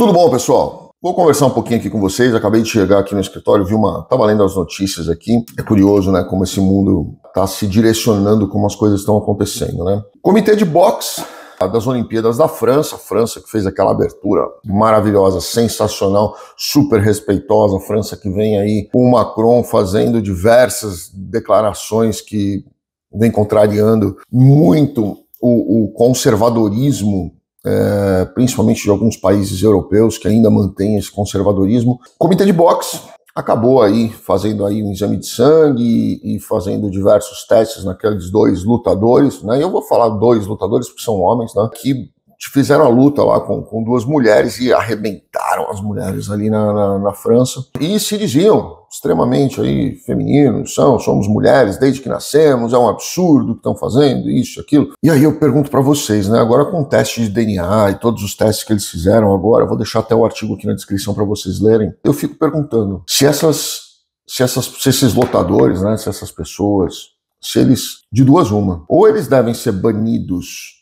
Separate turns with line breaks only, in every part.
Tudo bom, pessoal? Vou conversar um pouquinho aqui com vocês. Acabei de chegar aqui no escritório, vi uma. Estava tá lendo as notícias aqui. É curioso, né? Como esse mundo está se direcionando, como as coisas estão acontecendo, né? Comitê de boxe das Olimpíadas da França, França que fez aquela abertura maravilhosa, sensacional, super respeitosa, França que vem aí com o Macron fazendo diversas declarações que vem contrariando muito o, o conservadorismo é, principalmente de alguns países europeus que ainda mantêm esse conservadorismo. O comitê de boxe acabou aí fazendo aí um exame de sangue e, e fazendo diversos testes naqueles dois lutadores, né? Eu vou falar dois lutadores porque são homens, né? Que fizeram a luta lá com, com duas mulheres e arrebentaram as mulheres ali na, na, na França. E se diziam extremamente aí femininos, são, somos mulheres desde que nascemos, é um absurdo o que estão fazendo, isso, aquilo. E aí eu pergunto para vocês, né, agora com o teste de DNA e todos os testes que eles fizeram agora, vou deixar até o artigo aqui na descrição para vocês lerem. Eu fico perguntando se essas se, essas, se esses lotadores, né, se essas pessoas, se eles de duas uma, ou eles devem ser banidos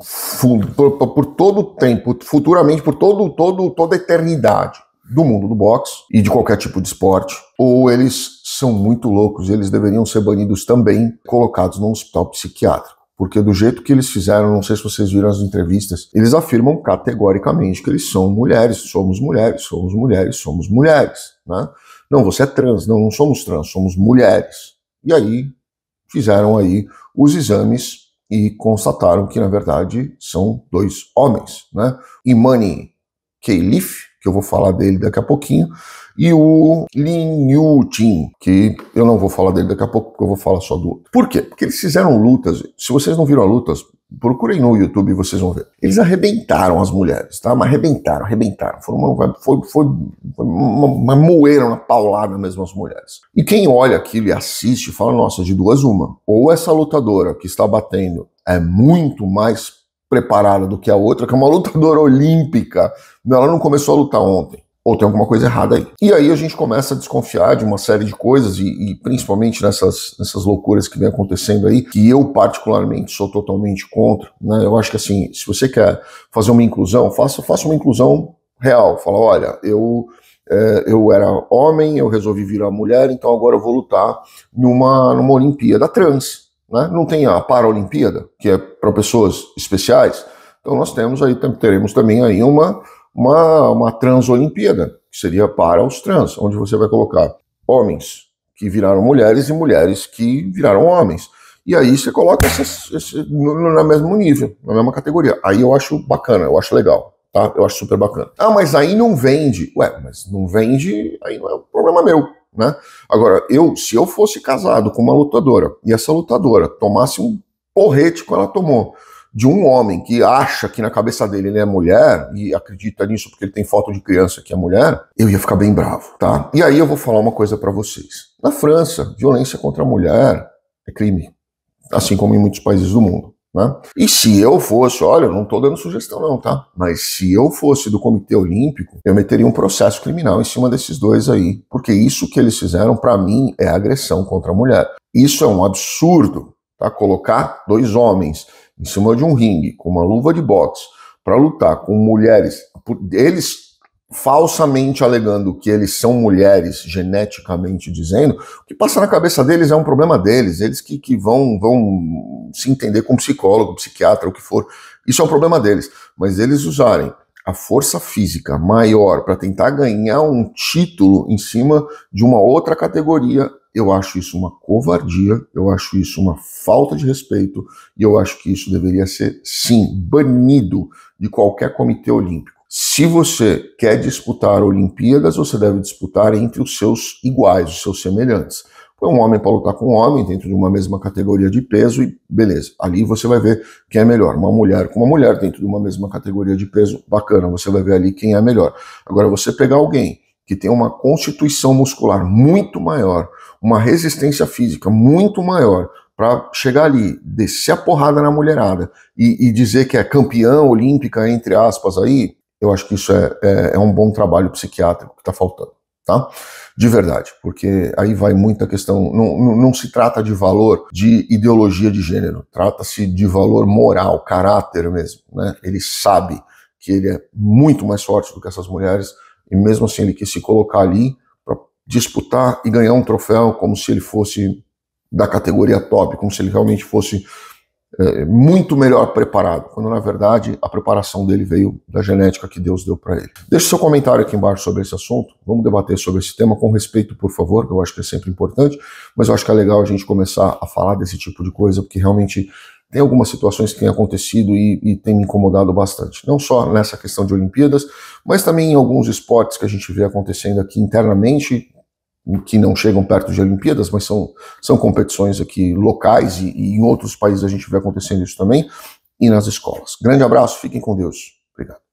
fundo, por, por todo o tempo, futuramente, por todo, todo, toda a eternidade do mundo do boxe e de qualquer tipo de esporte, ou eles são muito loucos e eles deveriam ser banidos também, colocados num hospital psiquiátrico. Porque do jeito que eles fizeram, não sei se vocês viram as entrevistas, eles afirmam categoricamente que eles são mulheres, somos mulheres, somos mulheres, somos mulheres, né? Não, você é trans, não, não somos trans, somos mulheres. E aí fizeram aí os exames e constataram que, na verdade, são dois homens. Né? Imani Keilif, que eu vou falar dele daqui a pouquinho, e o Lin Yu Jin, que eu não vou falar dele daqui a pouco, porque eu vou falar só do outro. Por quê? Porque eles fizeram lutas. Se vocês não viram lutas, procurem no YouTube e vocês vão ver. Eles arrebentaram as mulheres, tá? Mas arrebentaram, arrebentaram. Foi uma, foi, foi, foi uma, uma moeira, uma paulada mesmo as mulheres. E quem olha aquilo e assiste fala, nossa, de duas uma. Ou essa lutadora que está batendo é muito mais preparada do que a outra, que é uma lutadora olímpica. Ela não começou a lutar ontem. Ou tem alguma coisa errada aí. E aí a gente começa a desconfiar de uma série de coisas, e, e principalmente nessas, nessas loucuras que vem acontecendo aí, que eu particularmente sou totalmente contra. Né? Eu acho que assim, se você quer fazer uma inclusão, faça, faça uma inclusão real. Fala, olha, eu é, eu era homem, eu resolvi virar mulher, então agora eu vou lutar numa, numa Olimpíada trans. Né? Não tem a Paralimpíada, que é para pessoas especiais. Então nós temos aí, teremos também aí uma, uma, uma Transolimpíada, que seria para os trans, onde você vai colocar homens que viraram mulheres e mulheres que viraram homens. E aí você coloca essas, esse, no, no mesmo nível, na mesma categoria. Aí eu acho bacana, eu acho legal, tá? Eu acho super bacana. Ah, mas aí não vende. Ué, mas não vende, aí não é um problema meu. Né? Agora, eu, se eu fosse casado com uma lutadora e essa lutadora tomasse um porrete que ela tomou de um homem que acha que na cabeça dele ele é mulher e acredita nisso porque ele tem foto de criança que é mulher, eu ia ficar bem bravo, tá? E aí eu vou falar uma coisa para vocês. Na França, violência contra a mulher é crime, assim como em muitos países do mundo. Né? E se eu fosse, olha, eu não estou dando sugestão não, tá? Mas se eu fosse do Comitê Olímpico, eu meteria um processo criminal em cima desses dois aí, porque isso que eles fizeram para mim é agressão contra a mulher. Isso é um absurdo, tá? Colocar dois homens em cima de um ringue com uma luva de boxe para lutar com mulheres, eles falsamente alegando que eles são mulheres, geneticamente dizendo, o que passa na cabeça deles é um problema deles, eles que, que vão, vão se entender como psicólogo, psiquiatra, o que for, isso é um problema deles. Mas eles usarem a força física maior para tentar ganhar um título em cima de uma outra categoria, eu acho isso uma covardia, eu acho isso uma falta de respeito, e eu acho que isso deveria ser, sim, banido de qualquer comitê olímpico. Se você quer disputar Olimpíadas, você deve disputar entre os seus iguais, os seus semelhantes. Põe um homem para lutar com um homem dentro de uma mesma categoria de peso e beleza. Ali você vai ver quem é melhor. Uma mulher com uma mulher dentro de uma mesma categoria de peso, bacana, você vai ver ali quem é melhor. Agora, você pegar alguém que tem uma constituição muscular muito maior, uma resistência física muito maior, para chegar ali, descer a porrada na mulherada e, e dizer que é campeã olímpica, entre aspas, aí, eu acho que isso é, é, é um bom trabalho psiquiátrico que está faltando, tá? De verdade, porque aí vai muita questão. Não, não, não se trata de valor de ideologia de gênero, trata-se de valor moral, caráter mesmo, né? Ele sabe que ele é muito mais forte do que essas mulheres e mesmo assim ele quis se colocar ali para disputar e ganhar um troféu como se ele fosse da categoria top, como se ele realmente fosse é, muito melhor preparado, quando na verdade a preparação dele veio da genética que Deus deu para ele. Deixe seu comentário aqui embaixo sobre esse assunto, vamos debater sobre esse tema com respeito, por favor, que eu acho que é sempre importante, mas eu acho que é legal a gente começar a falar desse tipo de coisa, porque realmente tem algumas situações que têm acontecido e, e tem me incomodado bastante. Não só nessa questão de Olimpíadas, mas também em alguns esportes que a gente vê acontecendo aqui internamente que não chegam perto de Olimpíadas, mas são, são competições aqui locais e, e em outros países a gente vê acontecendo isso também, e nas escolas. Grande abraço, fiquem com Deus. Obrigado.